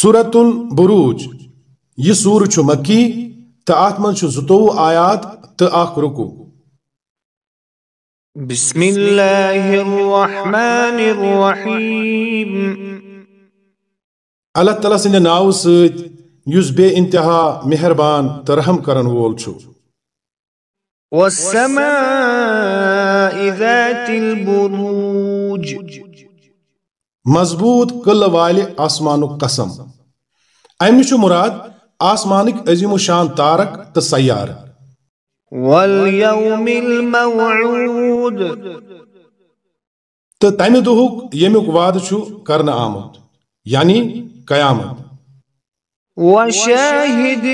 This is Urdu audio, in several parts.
سورت البروج یہ سور چھ مکی تو ات من زتوہ آیات تو اخ رکو بسم اللہ الرحمن الرحیم اللہ تعالیٰ سند ناو یس بے انتہا مہربان تو رحم کرن وول والسماء ذات البروج مضبوط کل والہ آسمان قسم امہ مراد آسمانک عظیم و شان تارک تو سیار تو تمہ دہک یمیک وعدہ کرنا آمت یعنی قیامت وشاہد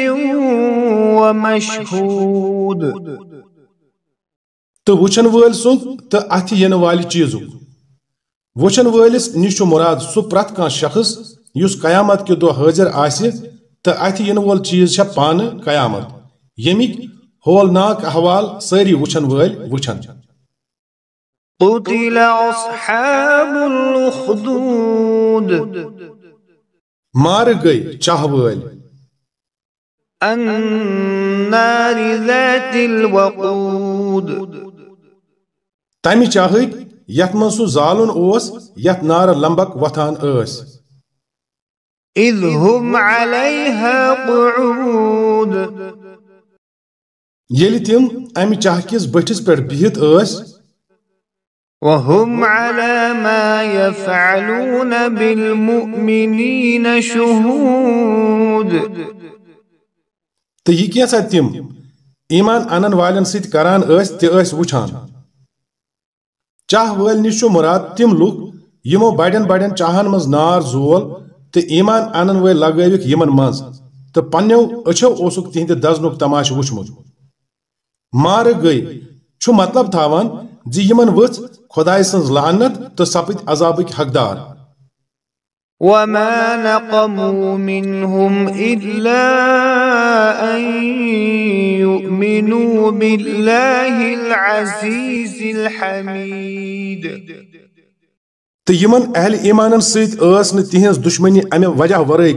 ومشہود تو وچن ول سند تو اتھ ین والہ چیزک وچن ولس نش مراد سہ پریت کان شخص اس قیامت کے کہ حر آت چیز چھ پان قیامت یمک حول ناک حوال ساری وچن ول وچن مار گئی چاہ و تمہ چاہت من سہ زال نع لمبک وتھانس ییٚلہِ تِم ام چاہ کِس بٔٹھِس پٮ۪ٹھ بِہِتھ ٲسۍ تہٕ یہِ کینٛژھا تِم بہت اَنن والٮ۪ن سۭتۍ کران ٲسۍ تہِ ٲسۍ وٕچھان چاہ ول نش مراد تم یمو بڑین بڑین چاہن مز نار زول تو ایمان ان لگوک یمن مز تو پنو اچھو دزن تماش وچمت مار گئی چھ مطلب تا یمن وچ خدائے سن لعنت تو سپت عذابک حقدار وما نقموا منهم إلا أن يؤمنوا بالله العزيز الحميد تو یمن اہل ایمانن ٲس نہٕ تِہنٛز دُشمنی امہِ وجہ ورٲے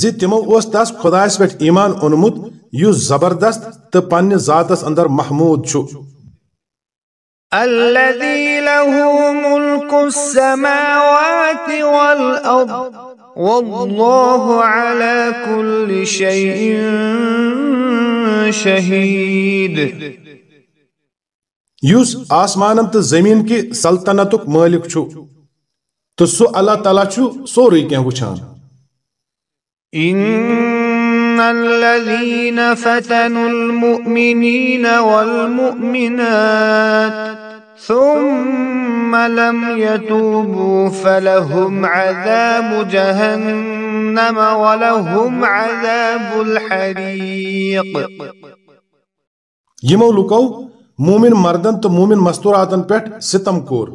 زِ تِمو اوس تس خۄدایس پٮ۪ٹھ ایمان اوٚنمُت یُس زبردست تہٕ پنس ذات اندر محمود الذي له ملك السماوات والأرض والله على كل شيء شهيد آسمان تو زمین کی سلطنت مالک چھو تو سو اللہ تعالیٰ چھو سوری کیا کی الذين فتنوا المؤمنين والمؤمنات ثم لم يتوبوا فلهم عذاب جهنم ولهم عذاب الحريق يمو لوكو مومن مردن تو مومن مستوراتن پٹ ستم کور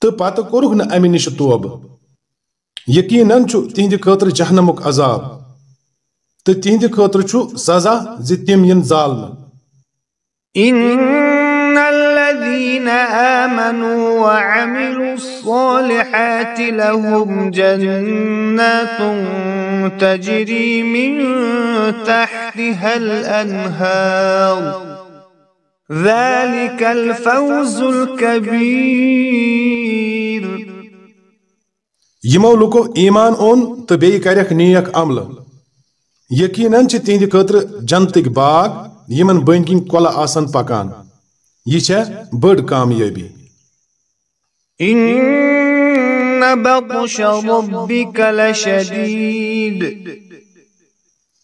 تو پتہ کورک نا امی توب یقیناً چھ تہندِ خٲطرٕ جہنمُک عذاب تتيند خطرچو سزا زتم ين ظالم إن الذين آمنوا وعملوا الصالحات لهم جنات تجري من تحتها الأنهار ذلك الفوز الكبير يمولوكو إيمان أون تبي كاريك نيك أملاً یقیناً تہند خطر جنتک باغ یمن بن کن کل آسن پکان یہ بڑ کامیابی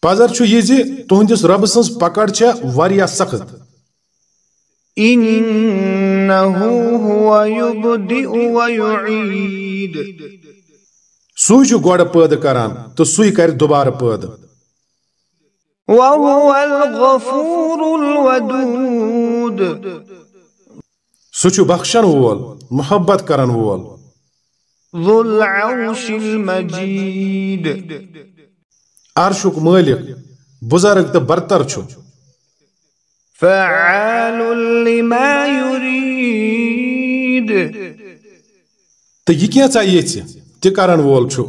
پذر چھ یہ تہندس رب سن پکڑ چھ سخت سوئی گوڑ پیدا کران تو سوئی کر دوبارہ پیدا وهو الغفور الودود سوچو بخشن وول محبت کرن وول ذو العرش المجيد عرشك مالك بزرگ تہ برتر چو فعال لما يريد تا یہ کیا چاہیے تہ کرن وول چو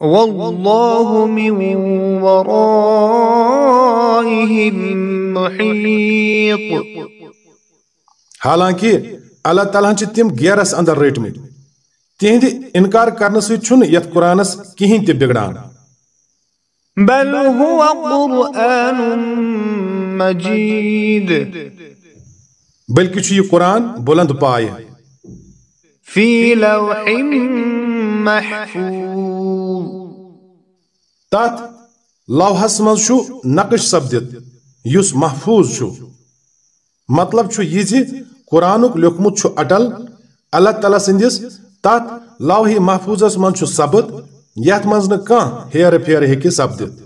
والله من ورائهم محيط حالانکہ اللہ تعالیٰ ہن تم گیرس اندر رٹ مت تہند انکار کر سب یت قرآن کہین تہ بگڑان بل هو قرآن مجید بلکہ یہ قرآن بلند پائے فی لوح محفوظ تات لوحس سپدت اس محفوظ مطلب یہ قرآن لوکمت اٹل اللہ تعالیٰ سندس تات لوہی محفوظس من یت مز ہیر پیر ہیکہ سپدت